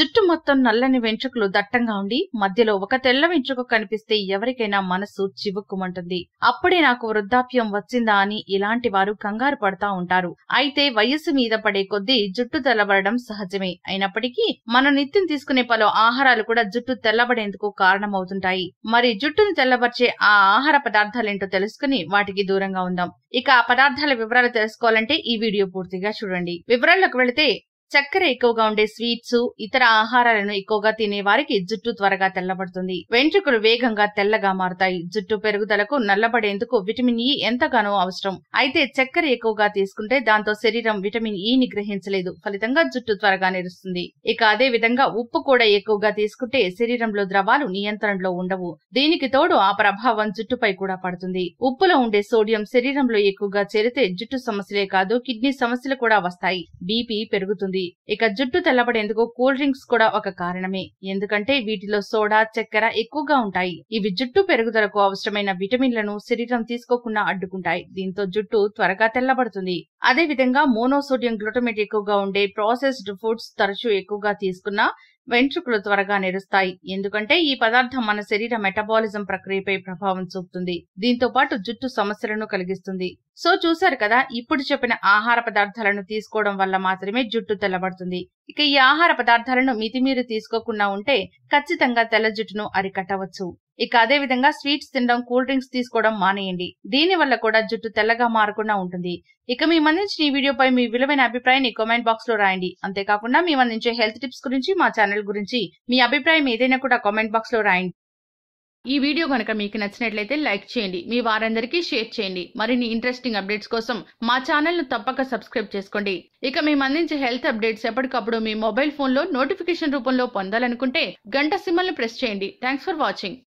జుట్టు మొత్తం నల్లని వెంట్రుకలు దట్టంగా ఉండి మధ్యలో ఒక తెల్ల వెంచుకు కనిపిస్తే ఎవరికైనా మనస్సు చివుక్కుమంటుంది అప్పుడే నాకు వృద్ధాప్యం వచ్చిందా అని ఇలాంటి వారు కంగారు పడతా ఉంటారు అయితే వయస్సు మీద పడే కొద్దీ జుట్టు తెల్లబడడం సహజమే అయినప్పటికీ మనం నిత్యం తీసుకునే పలు ఆహారాలు కూడా జుట్టు తెల్లబడేందుకు కారణమవుతుంటాయి మరి జుట్టును తెల్లబర్చే ఆ ఆహార పదార్థాలేంటో తెలుసుకుని వాటికి దూరంగా ఉందాం ఇక ఆ పదార్థాల వివరాలు తెలుసుకోవాలంటే ఈ వీడియో పూర్తిగా చూడండి వివరాల్లోకి వెళితే చక్కెర ఎక్కువగా ఉండే స్వీట్స్ ఇతర ఆహారాలను ఎక్కువగా తినే వారికి జుట్టు త్వరగా తెల్లబడుతుంది వెంట్రుకలు వేగంగా తెల్లగా మారుతాయి జుట్టు పెరుగుదలకు నల్లబడేందుకు విటమిన్ ఇ e ఎంతగానో అవసరం అయితే చక్కెర ఎక్కువగా తీసుకుంటే దాంతో శరీరం విటమిన్ ఇ e ని గ్రహించలేదు ఫలితంగా జుట్టు త్వరగా నిరుస్తుంది ఇక అదే విధంగా ఉప్పు కూడా ఎక్కువగా తీసుకుంటే శరీరంలో ద్రవాలు నియంత్రణలో ఉండవు దీనికి తోడు ఆ ప్రభావం జుట్టుపై కూడా పడుతుంది ఉప్పులో ఉండే సోడియం శరీరంలో ఎక్కువగా చేరితే జుట్టు సమస్యలే కాదు కిడ్నీ సమస్యలు కూడా వస్తాయి బీపీ పెరుగుతుంది ఉంటుంది ఇక జుట్టు తెల్లబడేందుకు కూల్ డ్రింక్స్ కూడా ఒక కారణమే ఎందుకంటే వీటిలో సోడా చక్కెర ఎక్కువగా ఉంటాయి ఇవి జుట్టు పెరుగుదలకు అవసరమైన విటమిన్లను శరీరం తీసుకోకుండా అడ్డుకుంటాయి దీంతో జుట్టు త్వరగా తెల్లబడుతుంది అదే విధంగా మోనోసోడియం గ్లూటమేట్ ఎక్కువగా ఉండే ప్రాసెస్డ్ ఫుడ్స్ తరచూ ఎక్కువగా తీసుకున్నా వెంట్రుకలు త్వరగా నిరుస్తాయి ఎందుకంటే ఈ పదార్థం మన శరీర మెటబాలిజం ప్రక్రియపై ప్రభావం చూపుతుంది దీంతో పాటు జుట్టు సమస్యలను కలిగిస్తుంది సో చూశారు కదా ఇప్పుడు చెప్పిన ఆహార పదార్థాలను తీసుకోవడం వల్ల మాత్రమే జుట్టు తెల్లబడుతుంది ఇక ఈ ఆహార పదార్థాలను మితిమీరి తీసుకోకుండా ఉంటే ఖచ్చితంగా తెల్ల జుట్టును అరికట్టవచ్చు ఇక అదే విధంగా స్వీట్స్ తినడం కూల్ డ్రింక్స్ తీసుకోవడం మానేయండి దీని వల్ల కూడా జుట్టు తెల్లగా మారకుండా ఉంటుంది ఇక మీ మందించిన ఈ వీడియోపై మీ విలువైన అభిప్రాయాన్ని కామెంట్ బాక్స్ లో రాయండి అంతేకాకుండా మీ అందించే హెల్త్ టిప్స్ గురించి మా ఛానల్ గురించి మీ అభిప్రాయం ఏదైనా కూడా కామెంట్ బాక్స్ లో రాయండి ఈ వీడియో కనుక మీకు నచ్చినట్లయితే లైక్ చేయండి మీ వారందరికీ షేర్ చేయండి మరిన్ని ఇంట్రెస్టింగ్ అప్డేట్స్ కోసం మా ఛానల్ను తప్పక సబ్స్క్రైబ్ చేసుకోండి ఇక మేము అందించే హెల్త్ అప్డేట్స్ ఎప్పటికప్పుడు మీ మొబైల్ ఫోన్లో నోటిఫికేషన్ రూపంలో పొందాలనుకుంటే గంట సిమ్మల్ని ప్రెస్ చేయండి థ్యాంక్స్ ఫర్ వాచింగ్